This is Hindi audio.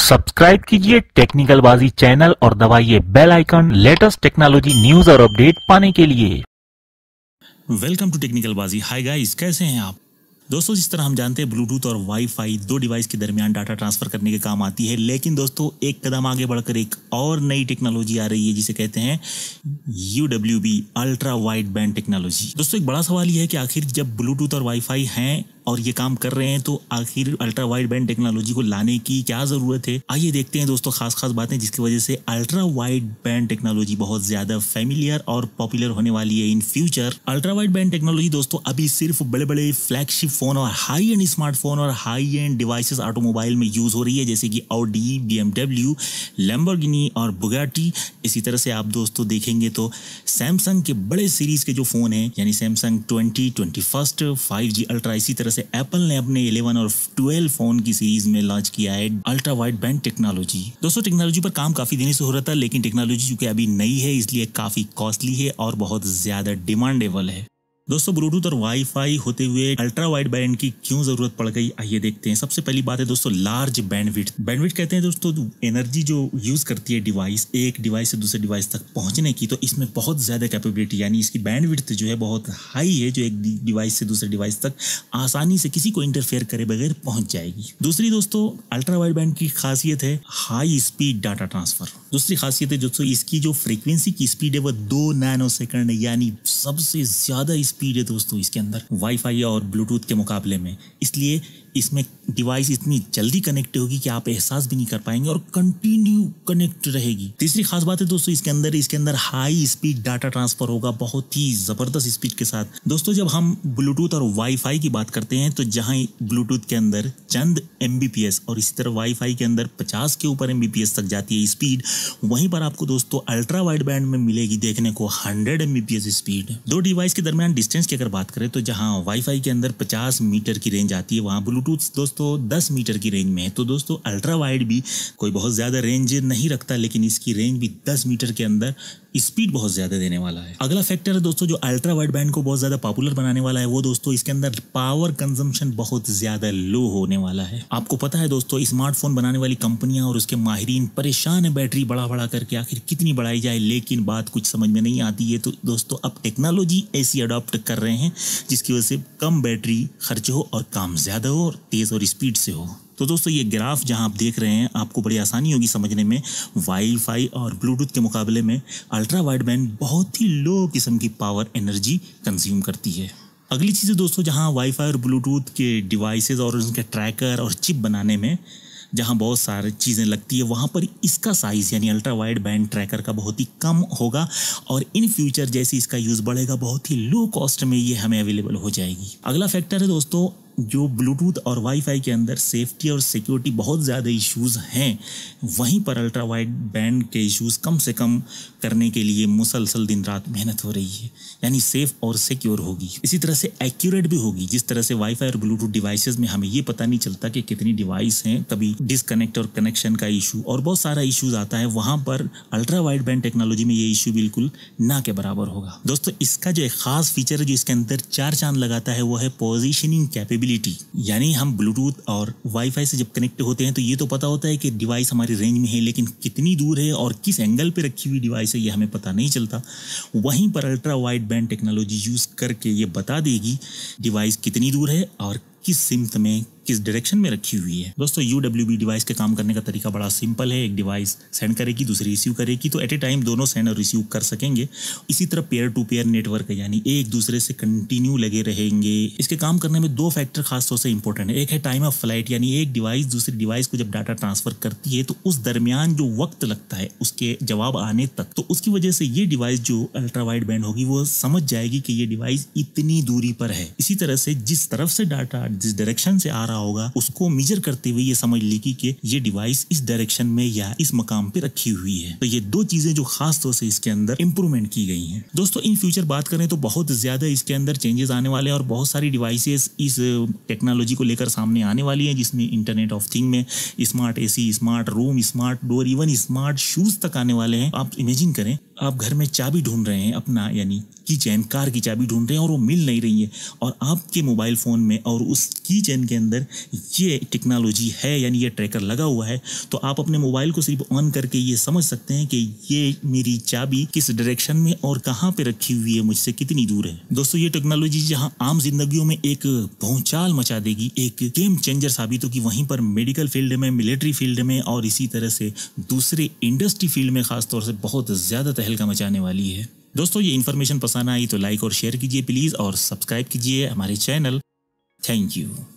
सब्सक्राइब कीजिए टेक्निकल बाजी चैनल और दबाइए bell icon latest technology news और अपडेट पाने के लिए वेलकम टू टेक्निकल बाजी हाय गाइस कैसे हैं आप दोस्तों जिस तरह हम जानते हैं ब्लूटूथ और वाईफाई दो डिवाइस के दरमियान डाटा ट्रांसफर करने के काम आती है लेकिन दोस्तों एक कदम आगे बढ़कर एक और नई टेक्नोलॉजी आ रही है जिसे कहते हैं U W B ultra wide band technology दोस्तों एक बड़ा सवाल यह है कि आखिर जब ब्लूटूथ और वाईफाई हैं और ये काम कर रहे हैं तो आखिर अल्ट्रा वाइड बैंड टेक्नोलॉजी को लाने की क्या ज़रूरत है आइए देखते हैं दोस्तों खास खास बातें जिसकी वजह से अल्ट्रा वाइड बैंड टेक्नोलॉजी बहुत ज़्यादा फेमिलियर और पॉपुलर होने वाली है in future ultra wide band technology दोस्तों अभी सिर्फ बड़े बड़े फ्लैगशिप फ़ोन और हाई एंड स्मार्टफोन और हाई एंड डिवाइसेस ऑटोमोबाइल में यूज़ हो रही है जैसे कि ऑडी बी एमडब्ल्यू लेम्बरगिनी और बुगाटी इसी तरह से आप दोस्तों देखेंगे तो सैमसंग के बड़े सीरीज़ के जो फ़ोन है यानी Samsung twenty twenty first five G ultra इसी तरह जैसे एप्पल ने अपने 11 और 12 फोन की सीरीज में लॉन्च किया है अल्ट्रा वाइड बैंड टेक्नोलॉजी दोस्तों टेक्नोलॉजी पर काम काफी देने से हो रहा था लेकिन टेक्नोलॉजी चूंकि अभी नई है इसलिए काफी कॉस्टली है और बहुत ज्यादा डिमांडेबल है दोस्तों ब्लूटूथ और वाईफाई होते हुए अल्ट्रा वाइड बैंड की क्यों जरूरत पड़ गई आइए देखते हैं सबसे पहली बात है दोस्तों लार्ज बैंडविड्थ बैंडविड्थ कहते हैं दोस्तों एनर्जी जो यूज करती है डिवाइस एक डिवाइस से दूसरे डिवाइस तक पहुंचने की तो इसमें बहुत ज्यादा कैपेबिलिटी यानी इसकी बैंडविड्थ जो है बहुत हाई है जो एक डिवाइस से दूसरे डिवाइस तक आसानी से किसी को इंटरफेयर करे बगैर पहुंच जाएगी दूसरी दोस्तों अल्ट्रा वाइड बैंड की खासियत है हाई स्पीड डाटा ट्रांसफर दूसरी खासियत है दोस्तों इसकी जो फ्रीक्वेंसी की स्पीड है वह दो नैनो सेकंड यानी सबसे ज्यादा स्पीड है दोस्तों इसके अंदर वाईफाई और ब्लूटूथ के मुकाबले में इसलिए इसमें डिवाइस इतनी जल्दी कनेक्ट होगी कि आप एहसास भी नहीं कर पाएंगे और कंटिन्यू कनेक्ट रहेगी तीसरी खास बात है दोस्तों इसके अंदर इसके अंदर हाई स्पीड डाटा ट्रांसफर होगा बहुत ही ज़बरदस्त स्पीड के साथ दोस्तों जब हम ब्लूटूथ और वाईफाई की बात करते हैं तो जहाँ ब्लूटूथ के अंदर चंद एम और इसी तरह वाई के अंदर पचास के ऊपर एम तक जाती है स्पीड वहीं पर आपको दोस्तों अल्ट्रा वाइड बैंड में मिलेगी देखने को हंड्रेड एम स्पीड दो डिवाइस के दरमियान डिस्टेंस की अगर बात करें तो जहाँ वाई के अंदर पचास मीटर की रेंज आती है वहाँ ब्लू ब्लूटूथ दोस्तों 10 मीटर की रेंज में है तो दोस्तों अल्ट्रा वाइड भी कोई बहुत ज़्यादा रेंज नहीं रखता लेकिन इसकी रेंज भी 10 मीटर के अंदर स्पीड बहुत ज़्यादा देने वाला है अगला फैक्टर है दोस्तों जो अल्ट्रा वाइड बैंड को बहुत ज़्यादा पॉपुलर बनाने वाला है वो दोस्तों इसके अंदर पावर कंजम्पशन बहुत ज़्यादा लो होने वाला है आपको पता है दोस्तों स्मार्टफोन बनाने वाली कंपनियाँ और उसके माहरीन परेशान है बैटरी बड़ा बड़ा करके आखिर कितनी बढ़ाई जाए लेकिन बात कुछ समझ में नहीं आती है तो दोस्तों अब टेक्नोलॉजी ऐसी अडॉप्ट कर रहे हैं जिसकी वजह से कम बैटरी खर्च हो और काम ज़्यादा हो और तेज़ और स्पीड से हो तो दोस्तों ये ग्राफ जहां आप देख रहे हैं आपको बड़ी आसानी होगी समझने में वाईफाई और ब्लूटूथ के मुकाबले में अल्ट्रा वाइड बैंड बहुत ही लो किस्म की पावर एनर्जी कंज्यूम करती है अगली चीज़ दोस्तों जहाँ वाईफाई और ब्लूटूथ के डिवाइसेस और उनके ट्रैकर और चिप बनाने में जहाँ बहुत सारी चीज़ें लगती है वहाँ पर इसका साइज़ यानी अल्ट्रा वाइड बैंड ट्रैकर का बहुत ही कम होगा और इन फ्यूचर जैसे इसका यूज़ बढ़ेगा बहुत ही लो कॉस्ट में ये हमें अवेलेबल हो जाएगी अगला फैक्टर है दोस्तों जो ब्लूटूथ और वाईफाई के अंदर सेफ्टी और सिक्योरिटी बहुत ज़्यादा इश्यूज हैं वहीं पर अल्ट्रा वाइड बैंड के इश्यूज कम से कम करने के लिए मुसलसल दिन रात मेहनत हो रही है यानी सेफ और सिक्योर होगी इसी तरह से एक्यूरेट भी होगी जिस तरह से वाईफाई और ब्लूटूथ डिवाइस में हमें ये पता नहीं चलता कि कितनी डिवाइस हैं कभी डिसकनेक्ट और कनेक्शन का इशू और बहुत सारा इशूज आता है वहाँ पर अल्ट्रा वाइड बैंड टेक्नोलॉजी में ये इशू बिल्कुल ना के बराबर होगा दोस्तों इसका जो एक खास फीचर है जो इसके अंदर चार चांद लगाता है वो है पोजिशनिंग कैपेबिलिटी पोर्टेबिलिटी यानी हम ब्लूटूथ और वाईफाई से जब कनेक्ट होते हैं तो ये तो पता होता है कि डिवाइस हमारी रेंज में है लेकिन कितनी दूर है और किस एंगल पर रखी हुई डिवाइस है ये हमें पता नहीं चलता वहीं पर ultra wide band technology use करके ये बता देगी डिवाइस कितनी दूर है और किस सिमत में किस डायरेक्शन में रखी हुई है दोस्तों यू डिवाइस के काम करने का तरीका बड़ा सिंपल है एक डिवाइस सेंड करेगी दूसरी रिसीव करेगी तो एट ए टाइम दोनों सेंड और रिसीव कर सकेंगे इसी तरह पेयर टू पेयर नेटवर्क है यानी एक दूसरे से कंटिन्यू लगे रहेंगे इसके काम करने में दो फैक्टर खासतौर से इंपॉर्टेंट है एक है टाइम ऑफ फ्लाइट यानी एक डिवाइस दूसरी डिवाइस को जब डाटा ट्रांसफर करती है तो उस दरमियान जो वक्त लगता है उसके जवाब आने तक तो उसकी वजह से ये डिवाइस जो अल्ट्रा वाइड बैंड होगी वो समझ जाएगी कि ये डिवाइस इतनी दूरी पर है इसी तरह से जिस तरफ से डाटा जिस डायरेक्शन से आ रहा होगा उसको मेजर करते हुए ये समझ लेगी कि ये डिवाइस इस डायरेक्शन में या इस मकाम पे रखी हुई है तो ये दो चीजें जो खास तौर से इसके अंदर इंप्रूवमेंट की गई हैं दोस्तों इन फ्यूचर बात करें तो बहुत ज्यादा इसके अंदर चेंजेस आने वाले हैं और बहुत सारी डिवाइसेस इस टेक्नोलॉजी को लेकर सामने आने वाली है जिसमें इंटरनेट ऑफ थिंग में smart AC smart room smart door even smart shoes तक आने वाले हैं आप इमेजिन करें आप घर में चाबी ढूंढ रहे हैं अपना यानी की चैन कार की चाबी ढूंढ रहे हैं और वो मिल नहीं रही है और आपके मोबाइल फ़ोन में और उस की चैन के अंदर ये टेक्नोलॉजी है यानी ये ट्रैकर लगा हुआ है तो आप अपने मोबाइल को सिर्फ ऑन करके ये समझ सकते हैं कि ये मेरी चाबी किस डायरेक्शन में और कहाँ पे रखी हुई है मुझसे कितनी दूर है दोस्तों ये टेक्नोलॉजी जहाँ आम जिंदगियों में एक भौचाल मचा देगी एक गेम चेंजर साबित होगी वहीं पर मेडिकल फील्ड में मिलिट्री फील्ड में और इसी तरह से दूसरे इंडस्ट्री फील्ड में खासतौर से बहुत ज़्यादा तहलका मचाने वाली है दोस्तों ये इन्फॉर्मेशन पसंद आई तो लाइक और शेयर कीजिए प्लीज़ और सब्सक्राइब कीजिए हमारे चैनल थैंक यू